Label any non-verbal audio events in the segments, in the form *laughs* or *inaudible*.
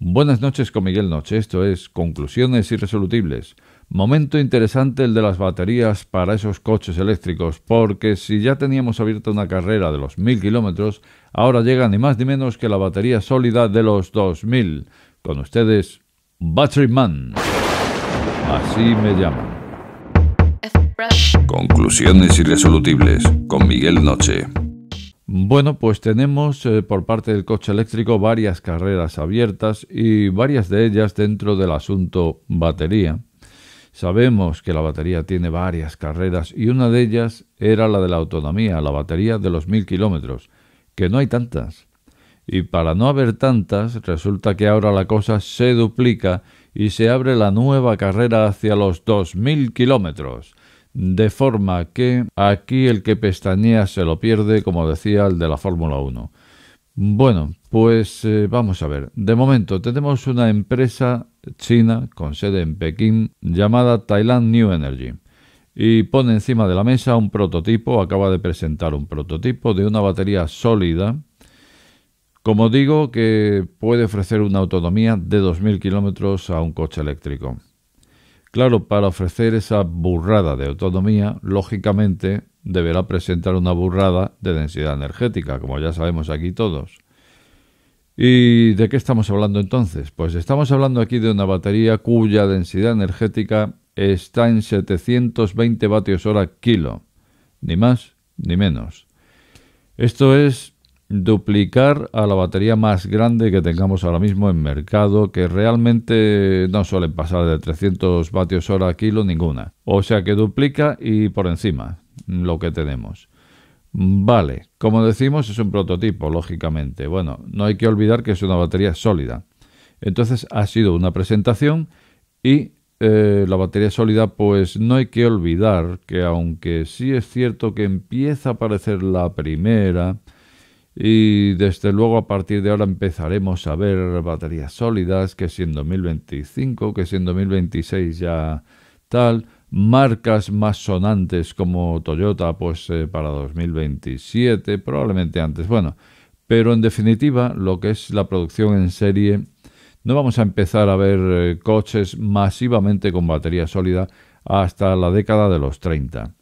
Buenas noches con Miguel Noche, esto es Conclusiones Irresolutibles. Momento interesante el de las baterías para esos coches eléctricos, porque si ya teníamos abierta una carrera de los 1000 kilómetros, ahora llega ni más ni menos que la batería sólida de los 2000. Con ustedes, Battery Man. Así me llaman. Conclusiones Irresolutibles con Miguel Noche. Bueno, pues tenemos eh, por parte del coche eléctrico varias carreras abiertas y varias de ellas dentro del asunto batería. Sabemos que la batería tiene varias carreras y una de ellas era la de la autonomía, la batería de los mil kilómetros, que no hay tantas. Y para no haber tantas, resulta que ahora la cosa se duplica y se abre la nueva carrera hacia los dos mil kilómetros de forma que aquí el que pestañea se lo pierde, como decía el de la Fórmula 1. Bueno, pues eh, vamos a ver. De momento tenemos una empresa china con sede en Pekín llamada Thailand New Energy y pone encima de la mesa un prototipo, acaba de presentar un prototipo de una batería sólida, como digo, que puede ofrecer una autonomía de 2.000 kilómetros a un coche eléctrico. Claro, para ofrecer esa burrada de autonomía, lógicamente deberá presentar una burrada de densidad energética, como ya sabemos aquí todos. ¿Y de qué estamos hablando entonces? Pues estamos hablando aquí de una batería cuya densidad energética está en 720 vatios hora kilo, ni más ni menos. Esto es duplicar a la batería más grande que tengamos ahora mismo en mercado, que realmente no suelen pasar de 300 vatios hora kilo ninguna. O sea que duplica y por encima lo que tenemos. Vale, como decimos es un prototipo, lógicamente. Bueno, no hay que olvidar que es una batería sólida. Entonces ha sido una presentación y eh, la batería sólida, pues no hay que olvidar que aunque sí es cierto que empieza a aparecer la primera, y desde luego a partir de ahora empezaremos a ver baterías sólidas, que si en 2025, que si en 2026 ya tal, marcas más sonantes como Toyota, pues eh, para 2027, probablemente antes. Bueno, pero en definitiva, lo que es la producción en serie, no vamos a empezar a ver eh, coches masivamente con batería sólida hasta la década de los 30.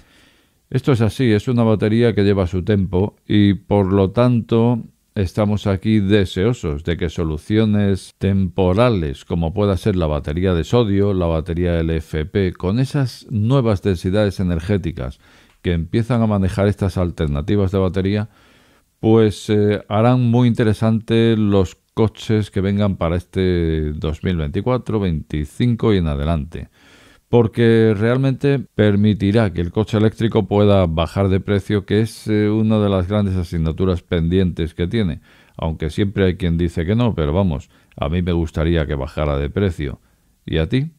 Esto es así, es una batería que lleva su tiempo y por lo tanto estamos aquí deseosos de que soluciones temporales como pueda ser la batería de sodio, la batería LFP, con esas nuevas densidades energéticas que empiezan a manejar estas alternativas de batería, pues eh, harán muy interesantes los coches que vengan para este 2024, 2025 y en adelante porque realmente permitirá que el coche eléctrico pueda bajar de precio, que es eh, una de las grandes asignaturas pendientes que tiene, aunque siempre hay quien dice que no, pero vamos, a mí me gustaría que bajara de precio. ¿Y a ti?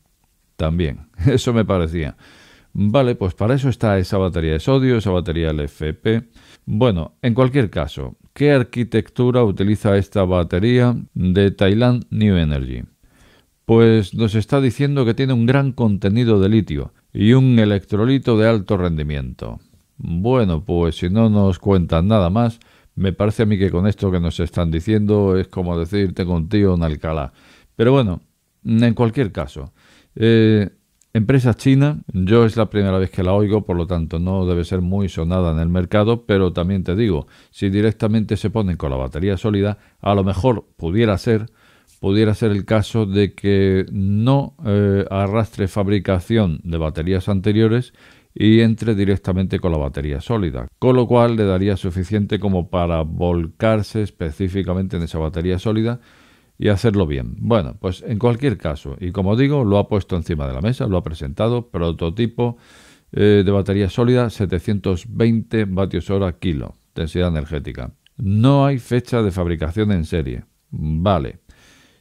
También, *laughs* eso me parecía. Vale, pues para eso está esa batería de sodio, esa batería LFP. Bueno, en cualquier caso, ¿qué arquitectura utiliza esta batería de Thailand New Energy? pues nos está diciendo que tiene un gran contenido de litio y un electrolito de alto rendimiento. Bueno, pues si no nos cuentan nada más, me parece a mí que con esto que nos están diciendo es como decirte con tío en Alcalá. Pero bueno, en cualquier caso, eh, empresa china, yo es la primera vez que la oigo, por lo tanto no debe ser muy sonada en el mercado, pero también te digo, si directamente se ponen con la batería sólida, a lo mejor pudiera ser pudiera ser el caso de que no eh, arrastre fabricación de baterías anteriores y entre directamente con la batería sólida, con lo cual le daría suficiente como para volcarse específicamente en esa batería sólida y hacerlo bien. Bueno, pues en cualquier caso, y como digo, lo ha puesto encima de la mesa, lo ha presentado, prototipo eh, de batería sólida 720 vatios hora kilo, densidad energética. No hay fecha de fabricación en serie. Vale,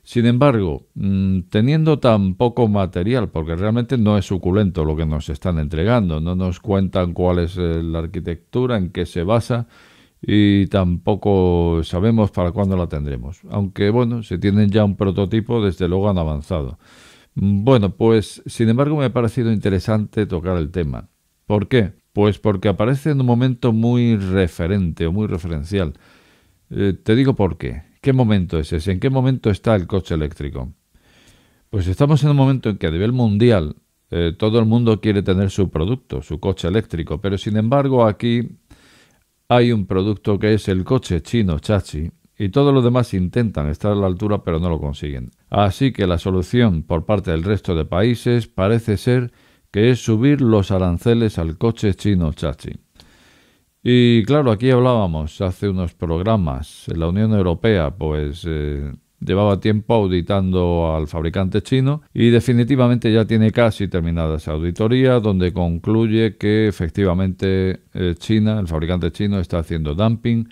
sin embargo, mm, teniendo tan poco material, porque realmente no es suculento lo que nos están entregando, no nos cuentan cuál es eh, la arquitectura, en qué se basa y tampoco sabemos para cuándo la tendremos. Aunque bueno, se tienen ya un prototipo, desde luego han avanzado. Mm, bueno, pues sin embargo me ha parecido interesante tocar el tema. ¿Por qué? Pues porque aparece en un momento muy referente o muy referencial. Eh, te digo por qué. ¿Qué momento es ese? ¿En qué momento está el coche eléctrico? Pues estamos en un momento en que a nivel mundial eh, todo el mundo quiere tener su producto, su coche eléctrico, pero sin embargo aquí hay un producto que es el coche chino chachi y todos los demás intentan estar a la altura pero no lo consiguen. Así que la solución por parte del resto de países parece ser que es subir los aranceles al coche chino chachi. Y claro, aquí hablábamos hace unos programas, en la Unión Europea, pues eh, llevaba tiempo auditando al fabricante chino y definitivamente ya tiene casi terminada esa auditoría, donde concluye que efectivamente eh, China, el fabricante chino, está haciendo dumping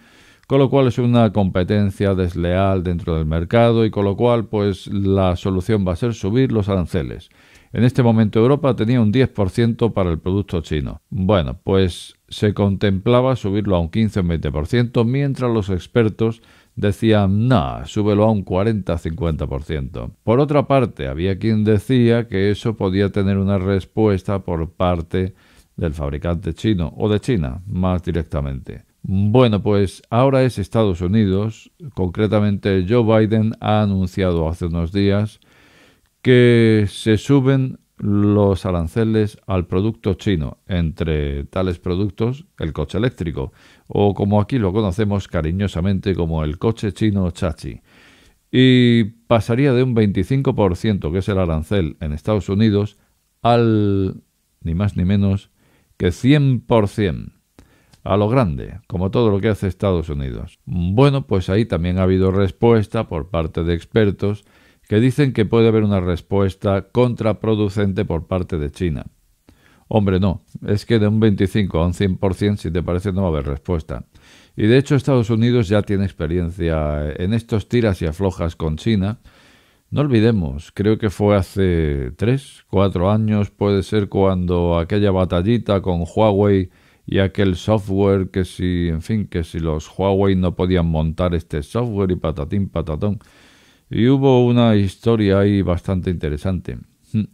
con lo cual es una competencia desleal dentro del mercado y con lo cual pues la solución va a ser subir los aranceles. En este momento Europa tenía un 10% para el producto chino. Bueno, pues se contemplaba subirlo a un 15 o 20%, mientras los expertos decían, no, súbelo a un 40-50%. Por otra parte, había quien decía que eso podía tener una respuesta por parte del fabricante chino o de China más directamente. Bueno, pues ahora es Estados Unidos, concretamente Joe Biden ha anunciado hace unos días que se suben los aranceles al producto chino, entre tales productos el coche eléctrico, o como aquí lo conocemos cariñosamente como el coche chino chachi. Y pasaría de un 25%, que es el arancel en Estados Unidos, al ni más ni menos que 100%, a lo grande, como todo lo que hace Estados Unidos. Bueno, pues ahí también ha habido respuesta por parte de expertos que dicen que puede haber una respuesta contraproducente por parte de China. Hombre, no, es que de un 25 a un 100%, si te parece, no va a haber respuesta. Y de hecho Estados Unidos ya tiene experiencia en estos tiras y aflojas con China. No olvidemos, creo que fue hace 3, 4 años, puede ser cuando aquella batallita con Huawei y aquel software que si, en fin, que si los Huawei no podían montar este software y patatín patatón. Y hubo una historia ahí bastante interesante.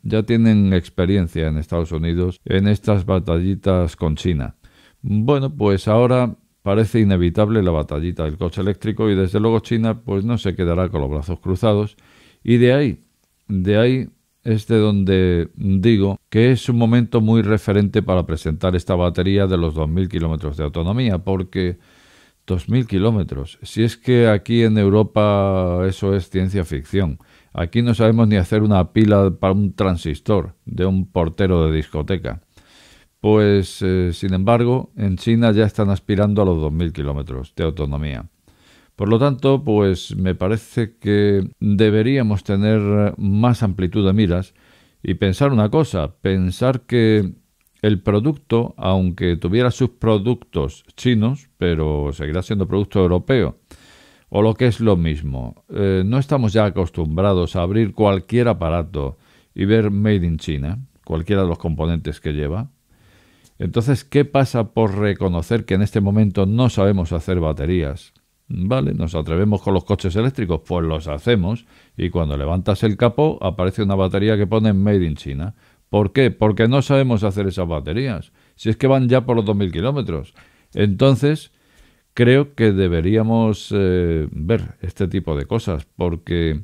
Ya tienen experiencia en Estados Unidos en estas batallitas con China. Bueno, pues ahora parece inevitable la batallita del coche eléctrico y desde luego China pues no se quedará con los brazos cruzados y de ahí, de ahí es de donde digo que es un momento muy referente para presentar esta batería de los 2.000 kilómetros de autonomía porque 2.000 kilómetros. Si es que aquí en Europa eso es ciencia ficción. Aquí no sabemos ni hacer una pila para un transistor de un portero de discoteca. Pues, eh, sin embargo, en China ya están aspirando a los 2.000 kilómetros de autonomía. Por lo tanto, pues me parece que deberíamos tener más amplitud de miras y pensar una cosa, pensar que el producto, aunque tuviera sus productos chinos, pero seguirá siendo producto europeo. O lo que es lo mismo, eh, no estamos ya acostumbrados a abrir cualquier aparato y ver Made in China, cualquiera de los componentes que lleva. Entonces, ¿qué pasa por reconocer que en este momento no sabemos hacer baterías? Vale, nos atrevemos con los coches eléctricos, pues los hacemos y cuando levantas el capó aparece una batería que pone Made in China. ¿Por qué? Porque no sabemos hacer esas baterías. Si es que van ya por los 2.000 kilómetros. Entonces, creo que deberíamos eh, ver este tipo de cosas, porque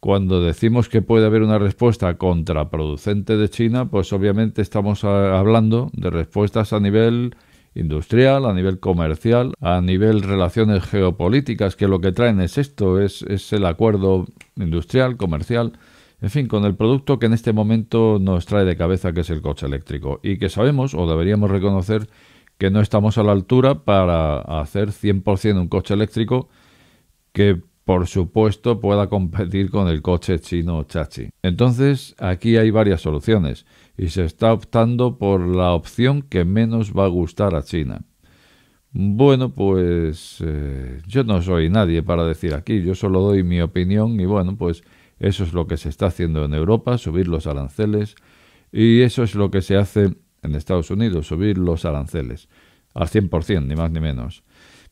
cuando decimos que puede haber una respuesta contraproducente de China, pues obviamente estamos eh, hablando de respuestas a nivel industrial, a nivel comercial, a nivel relaciones geopolíticas, que lo que traen es esto, es el acuerdo industrial, comercial en fin, con el producto que en este momento nos trae de cabeza, que es el coche eléctrico, y que sabemos o deberíamos reconocer que no estamos a la altura para hacer 100% un coche eléctrico que, por supuesto, pueda competir con el coche chino Chachi. Entonces, aquí hay varias soluciones, y se está optando por la opción que menos va a gustar a China. Bueno, pues eh, yo no soy nadie para decir aquí, yo solo doy mi opinión y bueno, pues eso es lo que se está haciendo en Europa, subir los aranceles, y eso es lo que se hace en Estados Unidos, subir los aranceles, al 100%, ni más ni menos.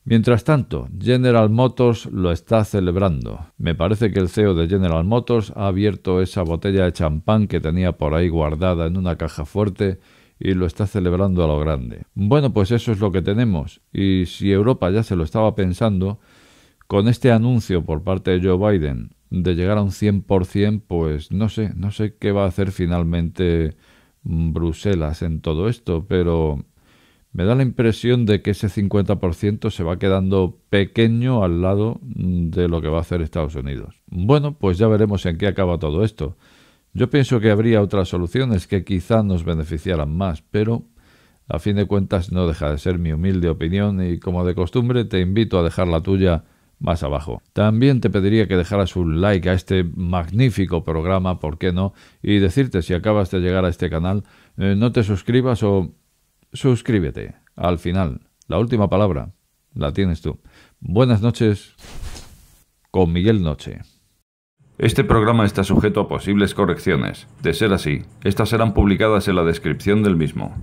Mientras tanto, General Motors lo está celebrando. Me parece que el CEO de General Motors ha abierto esa botella de champán que tenía por ahí guardada en una caja fuerte y lo está celebrando a lo grande. Bueno, pues eso es lo que tenemos. Y si Europa ya se lo estaba pensando, con este anuncio por parte de Joe Biden de llegar a un 100%, pues no sé, no sé qué va a hacer finalmente mm, Bruselas en todo esto, pero me da la impresión de que ese 50% se va quedando pequeño al lado mm, de lo que va a hacer Estados Unidos. Bueno, pues ya veremos en qué acaba todo esto. Yo pienso que habría otras soluciones que quizá nos beneficiaran más, pero a fin de cuentas no deja de ser mi humilde opinión y como de costumbre te invito a dejar la tuya más abajo. También te pediría que dejaras un like a este magnífico programa, ¿por qué no? Y decirte si acabas de llegar a este canal, eh, no te suscribas o suscríbete. Al final, la última palabra la tienes tú. Buenas noches con Miguel Noche. Este programa está sujeto a posibles correcciones. De ser así, estas serán publicadas en la descripción del mismo.